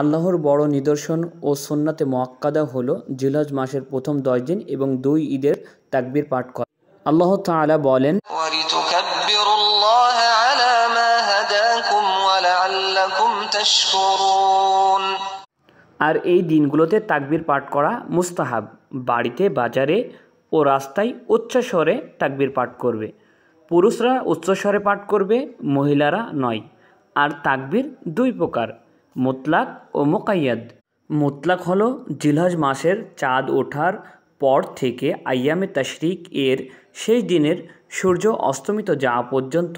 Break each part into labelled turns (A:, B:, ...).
A: আল্লাহর বড় নিদর্শন ও সন্নাতে মোয়াক্কাদা হলো জিলহজ মাসের প্রথম দশ দিন এবং দুই ঈদের তাকবির পাঠ করা আল্লাহ তালা বলেন আর এই দিনগুলোতে তাকবির পাঠ করা মুস্তাহাব বাড়িতে বাজারে ও রাস্তায় উচ্চস্বরে তাকবির পাঠ করবে পুরুষরা উচ্চস্বরে পাঠ করবে মহিলারা নয় আর তাকবির দুই প্রকার মোতলাক ও মোকাইয়াদ মোতলাক হলো জিলহজ মাসের চাঁদ ওঠার পর থেকে আয়ামে তাশরিক এর শেষ দিনের সূর্য অস্তমিত যাওয়া পর্যন্ত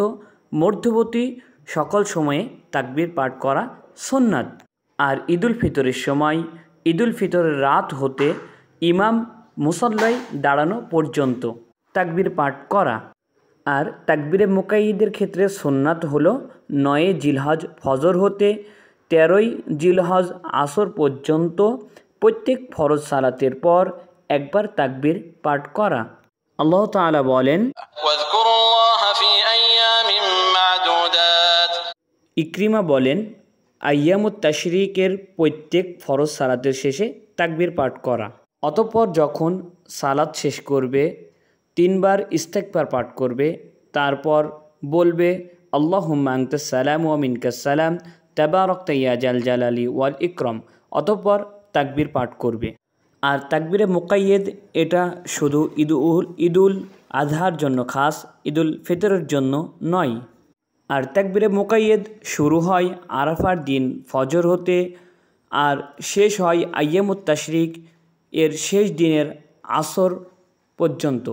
A: মধ্যবর্তী সকল সময়ে তাকবির পাঠ করা সোননাথ আর ঈদুল ফিতরের সময় ঈদুল ফিতরের রাত হতে ইমাম মুসল্লাই দাঁড়ানো পর্যন্ত তাকবির পাঠ করা আর তাকবিরে মোকাইদের ক্ষেত্রে সোননাথ হলো নয়ে জিলহজ ফজর হতে তেরোই জিলহজ আসর পর্যন্ত প্রত্যেক ফরজ সালাতের পর একবার তাকবির পাঠ করা আল্লাহ তালা বলেন ইক্রিমা বলেন আয়ামুত তাশরিকের প্রত্যেক ফরজ সালাতের শেষে তাকবির পাঠ করা অতঃপর যখন সালাত শেষ করবে তিনবার ইস্তেকবার পাঠ করবে তারপর বলবে আল্লাহ মাংতা সালাম ও মিনকা সালাম তেবারক তৈয়া জাল জাল আলী ওয়াল ইক্রম অতঃপর তাকবির পাঠ করবে আর তাকবিরে মোকাইয়েদ এটা শুধু ঈদ উল ঈদুল আজহার জন্য খাস ঈদুল ফিতরের জন্য নয় আর তাকবিরে মোকাইয়েদ শুরু হয় আরাফার দিন ফজর হতে আর শেষ হয় আইয়ামুত তাশরিক এর শেষ দিনের আসর পর্যন্ত